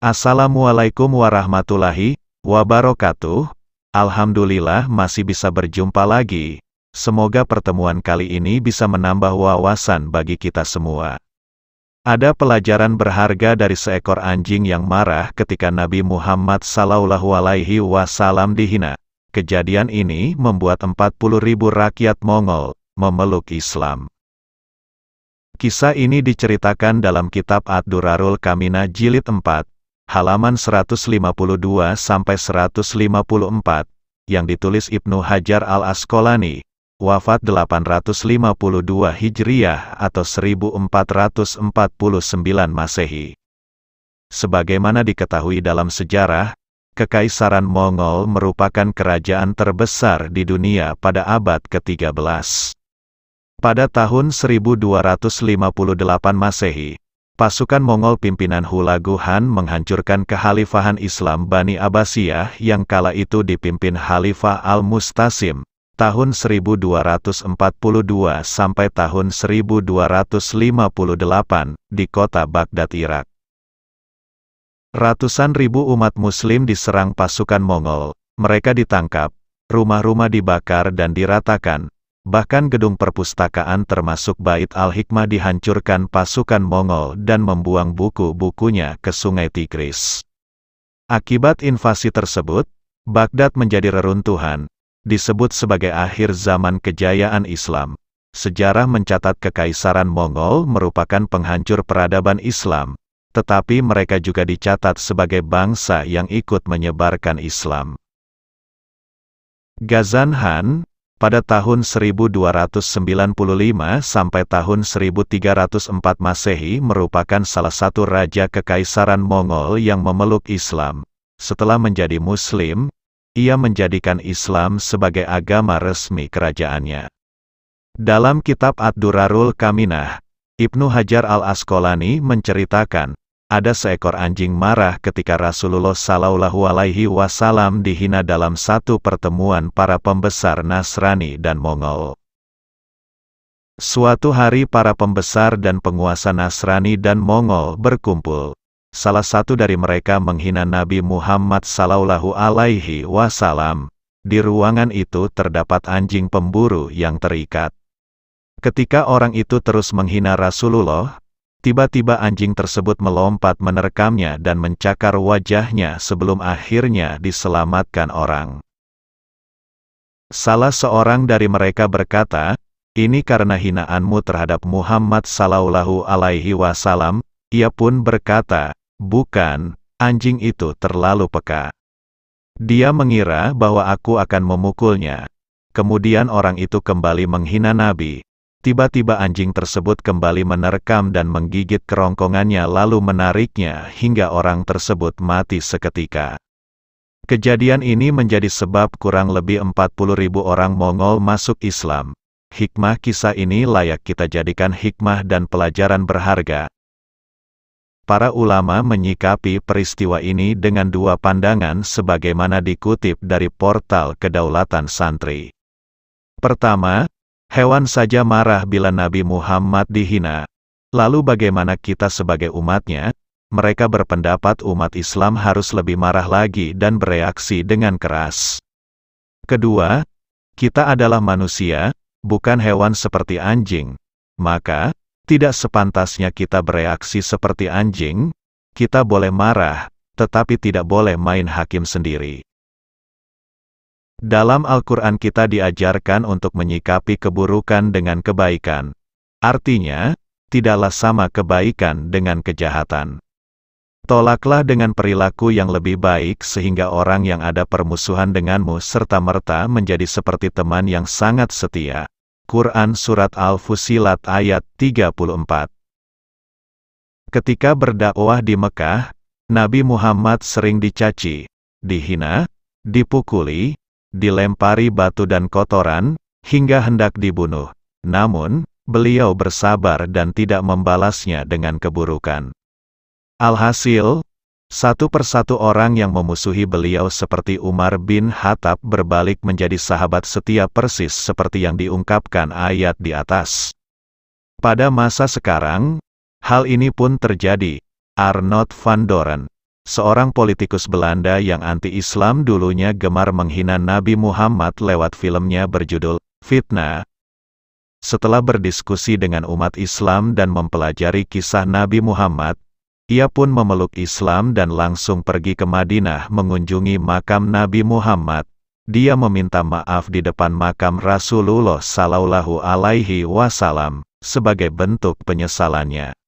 Assalamualaikum warahmatullahi wabarakatuh. Alhamdulillah masih bisa berjumpa lagi. Semoga pertemuan kali ini bisa menambah wawasan bagi kita semua. Ada pelajaran berharga dari seekor anjing yang marah ketika Nabi Muhammad Sallallahu Alaihi Wasallam dihina. Kejadian ini membuat 40 ribu rakyat Mongol memeluk Islam. Kisah ini diceritakan dalam kitab Ad-Durarul Kamina Jilid 4, halaman 152-154, yang ditulis Ibnu Hajar al-Asqalani, wafat 852 Hijriah atau 1449 Masehi. Sebagaimana diketahui dalam sejarah, Kekaisaran Mongol merupakan kerajaan terbesar di dunia pada abad ke-13. Pada tahun 1258 Masehi, pasukan Mongol pimpinan Hulagu Han menghancurkan Kehalifahan Islam Bani Abbasiyah yang kala itu dipimpin Khalifah Al-Mustasim tahun 1242 sampai tahun 1258 di kota Baghdad Irak. Ratusan ribu umat muslim diserang pasukan Mongol, mereka ditangkap, rumah-rumah dibakar dan diratakan, Bahkan gedung perpustakaan termasuk Bait al-Hikmah dihancurkan pasukan Mongol dan membuang buku-bukunya ke Sungai Tigris. Akibat invasi tersebut, Baghdad menjadi reruntuhan, disebut sebagai akhir zaman kejayaan Islam. Sejarah mencatat kekaisaran Mongol merupakan penghancur peradaban Islam, tetapi mereka juga dicatat sebagai bangsa yang ikut menyebarkan Islam. Gazanhan. Han, pada tahun 1295 sampai tahun 1304 Masehi merupakan salah satu raja kekaisaran Mongol yang memeluk Islam. Setelah menjadi Muslim, ia menjadikan Islam sebagai agama resmi kerajaannya. Dalam kitab Ad-Durarul Kaminah, Ibnu Hajar al-Asqalani menceritakan, ada seekor anjing marah ketika Rasulullah Shallallahu Alaihi Wasallam dihina dalam satu pertemuan para pembesar Nasrani dan Mongol. Suatu hari para pembesar dan penguasa Nasrani dan Mongol berkumpul. Salah satu dari mereka menghina Nabi Muhammad Shallallahu Alaihi Wasallam. Di ruangan itu terdapat anjing pemburu yang terikat. Ketika orang itu terus menghina Rasulullah, Tiba-tiba anjing tersebut melompat menerkamnya dan mencakar wajahnya sebelum akhirnya diselamatkan orang. Salah seorang dari mereka berkata, ini karena hinaanmu terhadap Muhammad Sallallahu Alaihi Wasallam, ia pun berkata, bukan, anjing itu terlalu peka. Dia mengira bahwa aku akan memukulnya. Kemudian orang itu kembali menghina Nabi, Tiba-tiba anjing tersebut kembali menerkam dan menggigit kerongkongannya lalu menariknya hingga orang tersebut mati seketika. Kejadian ini menjadi sebab kurang lebih 40 ribu orang Mongol masuk Islam. Hikmah kisah ini layak kita jadikan hikmah dan pelajaran berharga. Para ulama menyikapi peristiwa ini dengan dua pandangan sebagaimana dikutip dari portal kedaulatan santri. Pertama, Hewan saja marah bila Nabi Muhammad dihina. Lalu bagaimana kita sebagai umatnya? Mereka berpendapat umat Islam harus lebih marah lagi dan bereaksi dengan keras. Kedua, kita adalah manusia, bukan hewan seperti anjing. Maka, tidak sepantasnya kita bereaksi seperti anjing, kita boleh marah, tetapi tidak boleh main hakim sendiri. Dalam Al-Quran kita diajarkan untuk menyikapi keburukan dengan kebaikan. Artinya, tidaklah sama kebaikan dengan kejahatan. Tolaklah dengan perilaku yang lebih baik sehingga orang yang ada permusuhan denganmu serta-merta menjadi seperti teman yang sangat setia. Quran Surat Al-Fusilat ayat 34 Ketika berdakwah di Mekah, Nabi Muhammad sering dicaci, dihina, dipukuli, dilempari batu dan kotoran, hingga hendak dibunuh. Namun, beliau bersabar dan tidak membalasnya dengan keburukan. Alhasil, satu persatu orang yang memusuhi beliau seperti Umar bin Khattab berbalik menjadi sahabat setia persis seperti yang diungkapkan ayat di atas. Pada masa sekarang, hal ini pun terjadi. Arnold van Doren seorang politikus Belanda yang anti-Islam dulunya gemar menghina Nabi Muhammad lewat filmnya berjudul Fitnah. Setelah berdiskusi dengan umat Islam dan mempelajari kisah Nabi Muhammad, ia pun memeluk Islam dan langsung pergi ke Madinah mengunjungi makam Nabi Muhammad. Dia meminta maaf di depan makam Rasulullah Sallallahu Alaihi Wasallam sebagai bentuk penyesalannya.